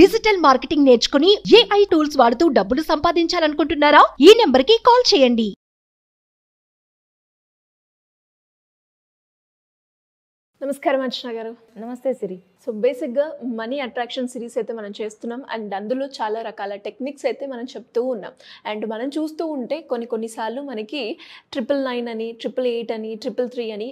digital marketing నేర్చుకుని AI tools వాడుతూ డబ్బులు సంపాదించాలనుకుంటున్నారా ఈ నెంబర్ కి కాల్ చేయండి నమస్కారం అర్చన గారు నమస్తే సిరి సో బేసిక్గా మనీ అట్రాక్షన్ సిరీస్ అయితే మనం చేస్తున్నాం అండ్ అందులో చాలా రకాల టెక్నిక్స్ అయితే మనం చెప్తూ ఉన్నాం అండ్ మనం చూస్తూ ఉంటే కొన్ని కొన్నిసార్లు మనకి ట్రిపుల్ నైన్ అని ట్రిపుల్ ఎయిట్ అని ట్రిపుల్ త్రీ అని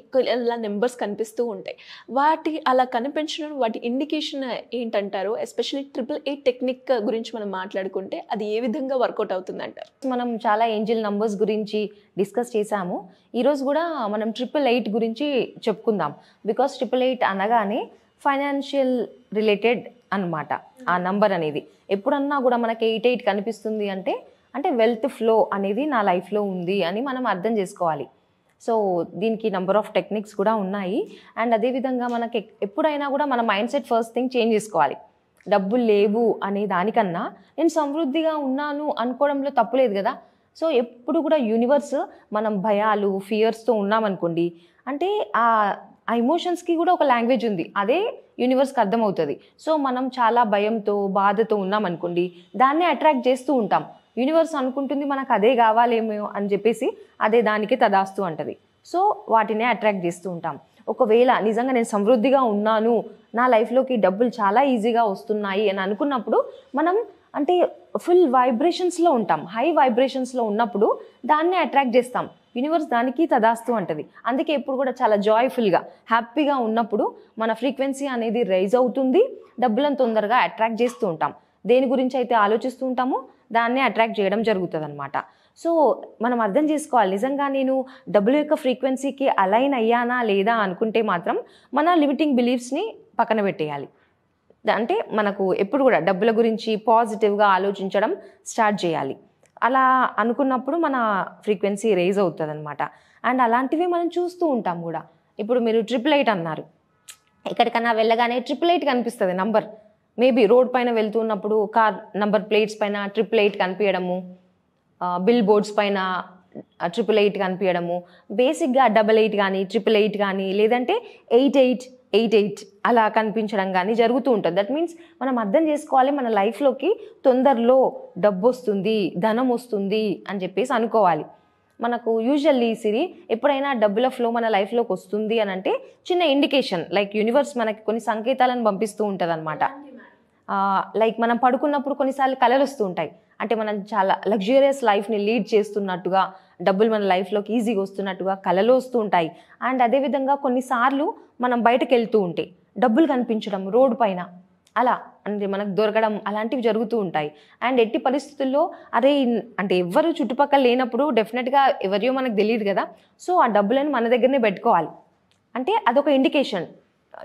ఇలా నెంబర్స్ కనిపిస్తూ ఉంటాయి వాటి అలా కనిపించడం వాటి ఇండికేషన్ ఏంటంటారు ఎస్పెషల్లీ ట్రిపుల్ ఎయిట్ టెక్నిక్ గురించి మనం మాట్లాడుకుంటే అది ఏ విధంగా వర్కౌట్ అవుతుందంటారు మనం చాలా ఏంజిల్ నంబర్స్ గురించి డిస్కస్ చేశాము ఈరోజు కూడా మనం ట్రిపుల్ ఎయిట్ గురించి చెప్పుకుందాం బికాస్ ట్రిపుల్ ఎయిట్ అనగానే ఫైనాన్షియల్ రిలేటెడ్ అనమాట ఆ నంబర్ అనేది ఎప్పుడన్నా కూడా మనకి ఎయిట్ ఎయిట్ కనిపిస్తుంది అంటే అంటే వెల్త్ ఫ్లో అనేది నా లైఫ్లో ఉంది అని మనం అర్థం చేసుకోవాలి సో దీనికి నెంబర్ ఆఫ్ టెక్నిక్స్ కూడా ఉన్నాయి అండ్ అదేవిధంగా మనకి ఎప్పుడైనా కూడా మన mind set first thing change చేసుకోవాలి డబ్బులు లేవు అనే దానికన్నా నేను సమృద్ధిగా ఉన్నాను అనుకోవడంలో తప్పులేదు కదా సో ఎప్పుడు కూడా యూనివర్స్ మనం భయాలు ఫియర్స్తో ఉన్నామనుకోండి అంటే ఆ ఆ ఎమోషన్స్కి కూడా ఒక లాంగ్వేజ్ ఉంది అదే యూనివర్స్కి అర్థమవుతుంది సో మనం చాలా భయంతో బాధతో ఉన్నాం అనుకోండి దాన్ని అట్రాక్ట్ చేస్తూ ఉంటాం యూనివర్స్ అనుకుంటుంది మనకు అదే కావాలేమో అని చెప్పేసి అదే దానికి తదాస్తూ ఉంటుంది సో వాటినే అట్రాక్ట్ చేస్తూ ఉంటాం ఒకవేళ నిజంగా నేను సమృద్ధిగా ఉన్నాను నా లైఫ్లోకి డబ్బులు చాలా ఈజీగా వస్తున్నాయి అని అనుకున్నప్పుడు మనం అంటే ఫుల్ వైబ్రేషన్స్లో ఉంటాం హై వైబ్రేషన్స్లో ఉన్నప్పుడు దాన్ని అట్రాక్ట్ చేస్తాం యూనివర్స్ దానికి తదాస్తు అంటది అందుకే ఎప్పుడు కూడా చాలా జాయ్ఫుల్గా హ్యాపీగా ఉన్నప్పుడు మన ఫ్రీక్వెన్సీ అనేది రైజ్ అవుతుంది డబ్బులను తొందరగా అట్రాక్ట్ చేస్తూ ఉంటాం దేని గురించి అయితే ఆలోచిస్తూ ఉంటామో దాన్ని అట్రాక్ట్ చేయడం జరుగుతుంది అనమాట సో మనం అర్థం చేసుకోవాలి నిజంగా నేను డబ్బుల యొక్క ఫ్రీక్వెన్సీకి అలైన్ అయ్యానా లేదా అనుకుంటే మాత్రం మన లిమిటింగ్ బిలీఫ్స్ని పక్కన పెట్టేయాలి అంటే మనకు ఎప్పుడు కూడా డబ్బుల గురించి పాజిటివ్గా ఆలోచించడం స్టార్ట్ చేయాలి అలా అనుకున్నప్పుడు మన ఫ్రీక్వెన్సీ రేజ్ అవుతుంది అనమాట అండ్ అలాంటివి మనం చూస్తూ ఉంటాం కూడా ఇప్పుడు మీరు ట్రిపుల్ ఎయిట్ అన్నారు ఎక్కడికన్నా వెళ్ళగానే ట్రిపుల్ ఎయిట్ కనిపిస్తుంది నంబర్ మేబీ రోడ్ పైన వెళ్తూ ఉన్నప్పుడు కార్ నంబర్ ప్లేట్స్ పైన ట్రిపుల్ ఎయిట్ కనిపించడము బిల్ బోర్డ్స్ పైన ట్రిపుల్ ఎయిట్ కనిపించడము బేసిక్గా డబల్ ఎయిట్ కానీ ట్రిపుల్ ఎయిట్ కానీ లేదంటే ఎయిట్ ఎయిట్ ఎయిట్ ఎయిట్ అలా కనిపించడం కానీ జరుగుతూ ఉంటుంది దట్ మీన్స్ మనం అర్థం చేసుకోవాలి మన లైఫ్లోకి తొందరలో డబ్బు వస్తుంది ధనం వస్తుంది అని చెప్పేసి అనుకోవాలి మనకు యూజువల్లీ సిరి ఎప్పుడైనా డబ్బుల ఫ్లో మన లైఫ్లోకి వస్తుంది అని అంటే చిన్న ఇండికేషన్ లైక్ యూనివర్స్ మనకి కొన్ని సంకేతాలను పంపిస్తూ ఉంటుంది అనమాట లైక్ మనం పడుకున్నప్పుడు కొన్నిసార్లు కలర్ వస్తూ ఉంటాయి అంటే మనం చాలా లగ్జూరియస్ లైఫ్ని లీడ్ చేస్తున్నట్టుగా డబ్బులు మన లైఫ్లోకి ఈజీగా వస్తున్నట్టుగా కళలు వస్తూ ఉంటాయి అండ్ అదేవిధంగా కొన్నిసార్లు మనం బయటకు వెళ్తూ ఉంటే డబ్బులు కనిపించడం రోడ్డు పైన అలా అంటే మనకు దొరకడం అలాంటివి జరుగుతూ ఉంటాయి అండ్ ఎట్టి పరిస్థితుల్లో అరే అంటే ఎవరు చుట్టుపక్కల లేనప్పుడు డెఫినెట్గా ఎవరియో మనకు తెలియదు కదా సో ఆ డబ్బులను మన దగ్గరనే పెట్టుకోవాలి అంటే అదొక ఇండికేషన్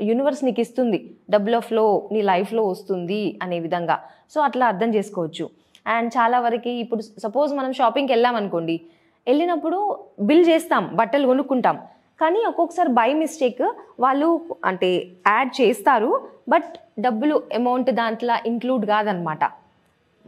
యూనివర్స్ నీకు ఇస్తుంది డబ్బుల ఫ్లో నీ లైఫ్లో వస్తుంది అనే విధంగా సో అట్లా అర్థం చేసుకోవచ్చు అండ్ చాలా వరకు ఇప్పుడు సపోజ్ మనం షాపింగ్కి వెళ్ళామనుకోండి వెళ్ళినప్పుడు బిల్ చేస్తాం బట్టలు కొనుక్కుంటాం కానీ ఒక్కొక్కసారి బై మిస్టేక్ వాళ్ళు అంటే యాడ్ చేస్తారు బట్ డబ్బులు అమౌంట్ దాంట్లో ఇంక్లూడ్ కాదనమాట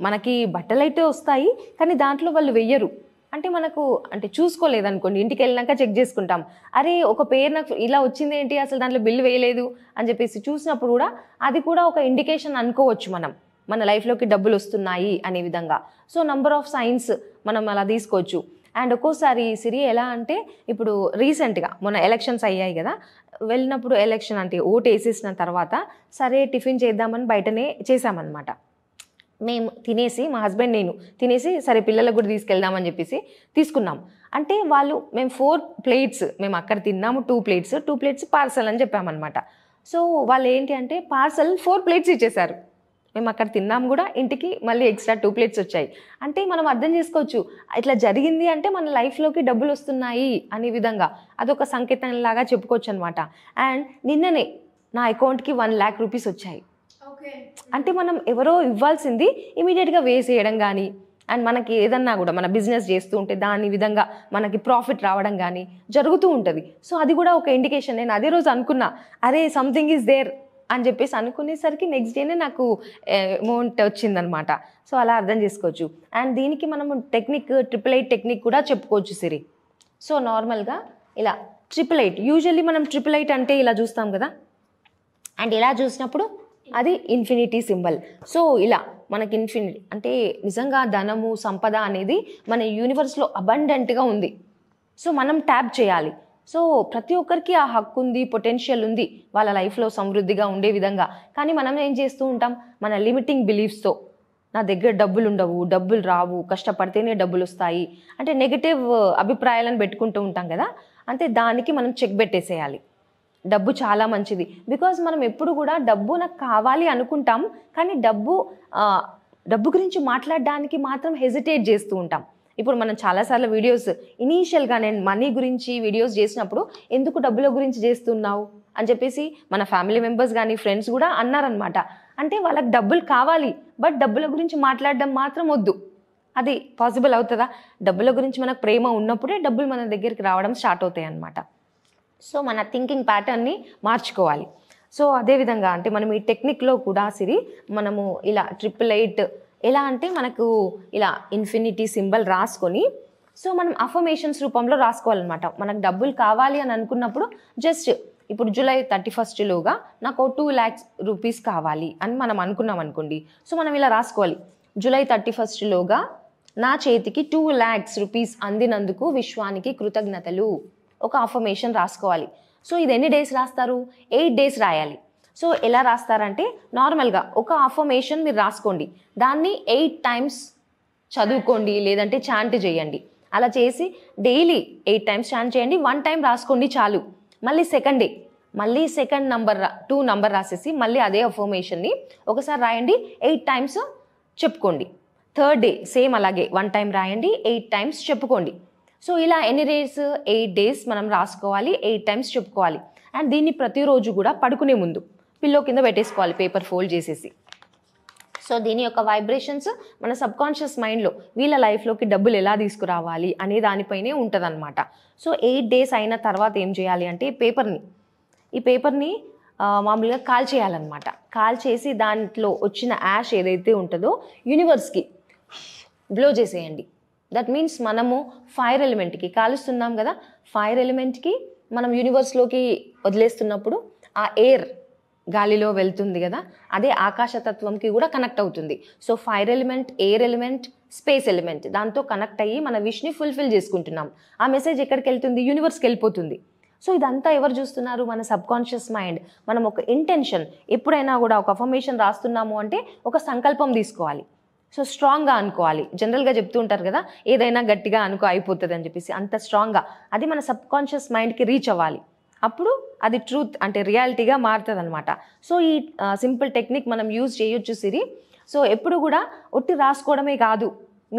మనకి బట్టలు అయితే వస్తాయి కానీ దాంట్లో వాళ్ళు వెయ్యరు అంటే మనకు అంటే చూసుకోలేదనుకోండి ఇంటికి వెళ్ళినాక చెక్ చేసుకుంటాం అరే ఒక పేరు నాకు ఇలా వచ్చింది ఏంటి అసలు దాంట్లో బిల్ వేయలేదు అని చెప్పేసి చూసినప్పుడు కూడా అది కూడా ఒక ఇండికేషన్ అనుకోవచ్చు మనం మన లైఫ్లోకి డబ్బులు వస్తున్నాయి అనే విధంగా సో నంబర్ ఆఫ్ సైన్స్ మనం అలా తీసుకోవచ్చు అండ్ ఒక్కోసారి ఈ సిరి ఎలా అంటే ఇప్పుడు రీసెంట్గా మొన్న ఎలక్షన్స్ అయ్యాయి కదా వెళ్ళినప్పుడు ఎలక్షన్ అంటే ఓటు వేసేసిన తర్వాత సరే టిఫిన్ చేద్దామని బయటనే చేసామన్నమాట మేము తినేసి మా హస్బెండ్ నేను తినేసి సరే పిల్లలకు కూడా తీసుకెళ్దామని చెప్పేసి తీసుకున్నాం అంటే వాళ్ళు మేము ఫోర్ ప్లేట్స్ మేము అక్కడ తిన్నాము two plates two plates parcel అని చెప్పామన్నమాట సో వాళ్ళు ఏంటి అంటే పార్సల్ ఫోర్ ప్లేట్స్ ఇచ్చేసారు మేము అక్కడ తిన్నాం కూడా ఇంటికి మళ్ళీ ఎక్స్ట్రా టూ ప్లేట్స్ వచ్చాయి అంటే మనం అర్థం చేసుకోవచ్చు ఇట్లా జరిగింది అంటే మన లైఫ్లోకి డబ్బులు వస్తున్నాయి అనే విధంగా అదొక సంకేతంలాగా చెప్పుకోవచ్చు అనమాట అండ్ నిన్ననే నా అకౌంట్కి వన్ ల్యాక్ రూపీస్ వచ్చాయి అంటే మనం ఎవరో ఇవ్వాల్సింది ఇమీడియట్గా వేసేయడం కానీ అండ్ మనకి ఏదన్నా కూడా మన బిజినెస్ చేస్తూ ఉంటే దాని విధంగా మనకి ప్రాఫిట్ రావడం కానీ జరుగుతూ ఉంటుంది సో అది కూడా ఒక ఇండికేషన్ నేను అదే రోజు అనుకున్నా అరే సంథింగ్ ఈజ్ దేర్ అని చెప్పేసి అనుకునేసరికి నెక్స్ట్ డేనే నాకు అమౌంట్ వచ్చిందనమాట సో అలా అర్థం చేసుకోవచ్చు అండ్ దీనికి మనం టెక్నిక్ ట్రిపుల్ ఎయిట్ టెక్నిక్ కూడా చెప్పుకోవచ్చు సిరి సో నార్మల్గా ఇలా ట్రిపుల్ ఎయిట్ యూజువల్లీ మనం ట్రిపుల్ ఎయిట్ అంటే ఇలా చూస్తాం కదా అండ్ ఇలా చూసినప్పుడు అది ఇన్ఫినిటీ సింబల్ సో ఇలా మనకి ఇన్ఫినిటీ అంటే నిజంగా ధనము సంపద అనేది మన యూనివర్స్లో అబండెంట్గా ఉంది సో మనం ట్యాప్ చేయాలి సో ప్రతి ఒక్కరికి ఆ హక్కు ఉంది పొటెన్షియల్ ఉంది వాళ్ళ లైఫ్లో సమృద్ధిగా ఉండే విధంగా కానీ మనం ఏం చేస్తూ ఉంటాం మన లిమిటింగ్ బిలీఫ్స్తో నా దగ్గర డబ్బులు ఉండవు డబ్బులు రావు కష్టపడితేనే డబ్బులు వస్తాయి అంటే నెగిటివ్ uh, అభిప్రాయాలను పెట్టుకుంటూ ఉంటాం కదా అంటే దానికి మనం చెక్ పెట్టేసేయాలి డబ్బు చాలా మంచిది బికాజ్ మనం ఎప్పుడు కూడా డబ్బు నాకు కావాలి అనుకుంటాం కానీ డబ్బు uh, డబ్బు గురించి మాట్లాడడానికి మాత్రం హెజిటేట్ చేస్తూ ఉంటాం ఇప్పుడు మనం చాలాసార్లు వీడియోస్ ఇనీషియల్గా నేను మనీ గురించి వీడియోస్ చేసినప్పుడు ఎందుకు డబ్బుల గురించి చేస్తున్నావు అని చెప్పేసి మన ఫ్యామిలీ మెంబర్స్ కానీ ఫ్రెండ్స్ కూడా అన్నారనమాట అంటే వాళ్ళకి డబ్బులు కావాలి బట్ డబ్బుల గురించి మాట్లాడడం మాత్రం వద్దు అది పాసిబుల్ అవుతుందా డబ్బుల గురించి మనకు ప్రేమ ఉన్నప్పుడే డబ్బులు మన దగ్గరికి రావడం స్టార్ట్ అవుతాయి అనమాట సో మన థింకింగ్ ప్యాటర్న్ని మార్చుకోవాలి సో అదేవిధంగా అంటే మనం ఈ టెక్నిక్లో కూడా సిరి మనము ఇలా ట్రిపుల్ ఎయిట్ ఎలా అంటే మనకు ఇలా ఇన్ఫినిటీ సింబల్ రాసుకొని సో మనం అఫర్మేషన్స్ రూపంలో రాసుకోవాలన్నమాట మనకు డబ్బులు కావాలి అని అనుకున్నప్పుడు జస్ట్ ఇప్పుడు జూలై థర్టీ ఫస్ట్లోగా నాకు టూ ల్యాక్స్ రూపీస్ కావాలి అని మనం అనుకున్నాం అనుకోండి సో మనం ఇలా రాసుకోవాలి జూలై థర్టీ ఫస్ట్లోగా నా చేతికి టూ ల్యాక్స్ రూపీస్ అందినందుకు విశ్వానికి కృతజ్ఞతలు ఒక అఫర్మేషన్ రాసుకోవాలి సో ఇది ఎన్ని డేస్ రాస్తారు ఎయిట్ డేస్ రాయాలి సో ఎలా రాస్తారంటే నార్మల్గా ఒక అఫర్మేషన్ మీరు రాసుకోండి దాన్ని ఎయిట్ టైమ్స్ చదువుకోండి లేదంటే చాంట్ చేయండి అలా చేసి డైలీ ఎయిట్ టైమ్స్ చాంట్ చేయండి వన్ టైం రాసుకోండి చాలు మళ్ళీ సెకండ్ డే మళ్ళీ సెకండ్ నంబర్ టూ నంబర్ రాసేసి మళ్ళీ అదే అఫర్మేషన్ని ఒకసారి రాయండి ఎయిట్ టైమ్స్ చెప్పుకోండి థర్డ్ డే సేమ్ అలాగే వన్ టైం రాయండి ఎయిట్ టైమ్స్ చెప్పుకోండి సో ఇలా ఎన్ని డేస్ ఎయిట్ డేస్ మనం రాసుకోవాలి ఎయిట్ టైమ్స్ చెప్పుకోవాలి అండ్ దీన్ని ప్రతిరోజు కూడా పడుకునే ముందు పిల్లో కింద పెట్టేసుకోవాలి పేపర్ ఫోల్డ్ చేసేసి సో దీని యొక్క వైబ్రేషన్స్ మన సబ్కాన్షియస్ మైండ్లో వీళ్ళ లైఫ్లోకి డబ్బులు ఎలా తీసుకురావాలి అనే దానిపైనే ఉంటుందన్నమాట సో ఎయిట్ డేస్ అయిన తర్వాత ఏం చేయాలి అంటే పేపర్ని ఈ పేపర్ని మామూలుగా కాల్ చేయాలన్నమాట కాల్ చేసి దాంట్లో వచ్చిన యాష్ ఏదైతే ఉంటుందో యూనివర్స్కి బ్లో చేసేయండి దట్ మీన్స్ మనము ఫైర్ ఎలిమెంట్కి కాలుస్తున్నాం కదా ఫైర్ ఎలిమెంట్కి మనం యూనివర్స్లోకి వదిలేస్తున్నప్పుడు ఆ ఎయిర్ గాలిలో వెళ్తుంది కదా అదే ఆకాశతత్వంకి కూడా కనెక్ట్ అవుతుంది so fire element air element space element దాంతో కనెక్ట్ అయ్యి మన విష్ని ఫుల్ఫిల్ చేసుకుంటున్నాం ఆ మెసేజ్ ఎక్కడికి వెళ్తుంది యూనివర్స్కి వెళ్ళిపోతుంది సో ఇదంతా ఎవరు చూస్తున్నారు మన సబ్ కాన్షియస్ మైండ్ మనం ఒక ఇంటెన్షన్ ఎప్పుడైనా కూడా ఒక అఫర్మేషన్ రాస్తున్నాము అంటే ఒక సంకల్పం తీసుకోవాలి సో స్ట్రాంగ్గా అనుకోవాలి జనరల్గా చెప్తూ ఉంటారు కదా ఏదైనా గట్టిగా అనుకో అయిపోతుంది అని చెప్పేసి అంత స్ట్రాంగ్గా అది మన సబ్ కాన్షియస్ మైండ్కి రీచ్ అవ్వాలి అప్పుడు అది ట్రూత్ అంటే రియాలిటీగా మారుతుంది అనమాట సో ఈ సింపుల్ టెక్నిక్ మనం యూజ్ చేయొచ్చు సిరి సో ఎప్పుడు కూడా ఒట్టి రాసుకోవడమే కాదు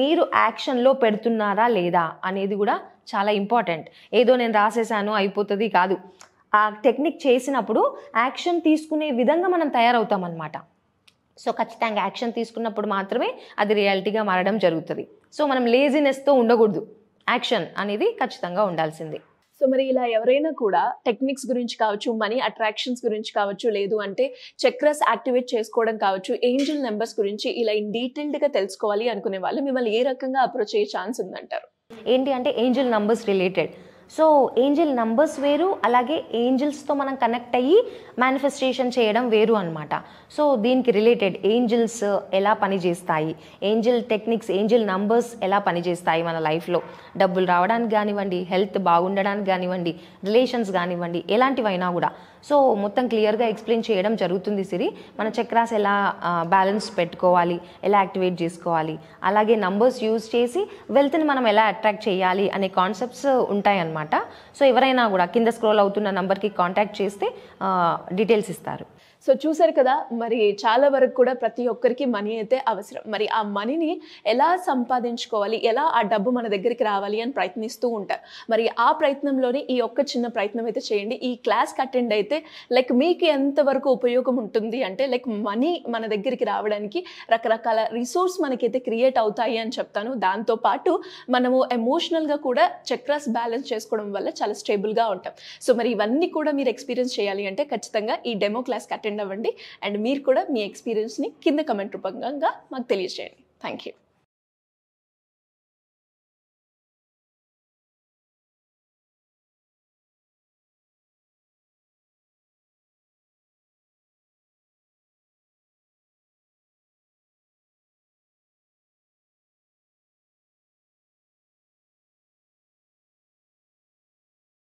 మీరు యాక్షన్లో పెడుతున్నారా లేదా అనేది కూడా చాలా ఇంపార్టెంట్ ఏదో నేను రాసేసాను అయిపోతుంది కాదు ఆ టెక్నిక్ చేసినప్పుడు యాక్షన్ తీసుకునే విధంగా మనం తయారవుతామన్నమాట సో ఖచ్చితంగా యాక్షన్ తీసుకున్నప్పుడు మాత్రమే అది రియాలిటీగా మారడం జరుగుతుంది సో మనం లేజినెస్తో ఉండకూడదు యాక్షన్ అనేది ఖచ్చితంగా ఉండాల్సిందే సో మరి ఇలా ఎవరైనా కూడా టెక్నిక్స్ గురించి కావచ్చు మనీ అట్రాక్షన్స్ గురించి కావచ్చు లేదు అంటే చక్రస్ యాక్టివేట్ చేసుకోవడం కావచ్చు ఏంజిల్ నెంబర్స్ గురించి ఇలా ఇన్ డీటెయిల్డ్గా తెలుసుకోవాలి అనుకునే వాళ్ళు మిమ్మల్ని ఏ రకంగా అప్రోచ్ అయ్యే ఛాన్స్ ఉందంటారు ఏంటి అంటే angel numbers related so angel numbers వేరు అలాగే ఏంజిల్స్తో మనం కనెక్ట్ అయ్యి మేనిఫెస్టేషన్ చేయడం వేరు అనమాట సో దీనికి రిలేటెడ్ ఏంజిల్స్ ఎలా పనిచేస్తాయి ఏంజిల్ టెక్నిక్స్ ఏంజిల్ నంబర్స్ ఎలా పనిచేస్తాయి మన లైఫ్లో డబ్బులు రావడానికి కానివ్వండి హెల్త్ బాగుండడానికి కానివ్వండి రిలేషన్స్ కానివ్వండి ఎలాంటివైనా కూడా సో మొత్తం క్లియర్గా ఎక్స్ప్లెయిన్ చేయడం జరుగుతుంది సిరి మన చక్రాస్ ఎలా బ్యాలెన్స్ పెట్టుకోవాలి ఎలా యాక్టివేట్ చేసుకోవాలి అలాగే నంబర్స్ యూజ్ చేసి వెల్త్ని మనం ఎలా అట్రాక్ట్ చేయాలి అనే కాన్సెప్ట్స్ ఉంటాయన్నమాట అనమాట సో ఎవరైనా కూడా కింద స్క్రోల్ అవుతున్న నంబర్కి కాంటాక్ట్ చేస్తే డీటెయిల్స్ ఇస్తారు సో చూసారు కదా మరి చాలా వరకు కూడా ప్రతి ఒక్కరికి మనీ అయితే అవసరం మరి ఆ మనీని ఎలా సంపాదించుకోవాలి ఎలా ఆ డబ్బు మన దగ్గరికి రావాలి అని ప్రయత్నిస్తూ ఉంటారు మరి ఆ ప్రయత్నంలోనే ఈ ఒక్క చిన్న ప్రయత్నం అయితే చేయండి ఈ క్లాస్కి అటెండ్ అయితే లైక్ మీకు ఎంతవరకు ఉపయోగం ఉంటుంది అంటే లైక్ మనీ మన దగ్గరికి రావడానికి రకరకాల రిసోర్స్ మనకైతే క్రియేట్ అవుతాయి అని చెప్తాను దాంతోపాటు మనము ఎమోషనల్గా కూడా చక్రాస్ బ్యాలెన్స్ చేసు చేసుకోవడం వల్ల చాలా స్టేబుల్గా ఉంటాం సో మరి ఇవన్నీ కూడా మీరు ఎక్స్పీరియన్స్ చేయాలి అంటే ఖచ్చితంగా ఈ డెమో క్లాస్కి అటెండ్ అవ్వండి అండ్ మీరు కూడా మీ ఎక్స్పీరియన్స్ని కింద కమెంట్ రూపంగా మాకు తెలియజేయండి థ్యాంక్ యూ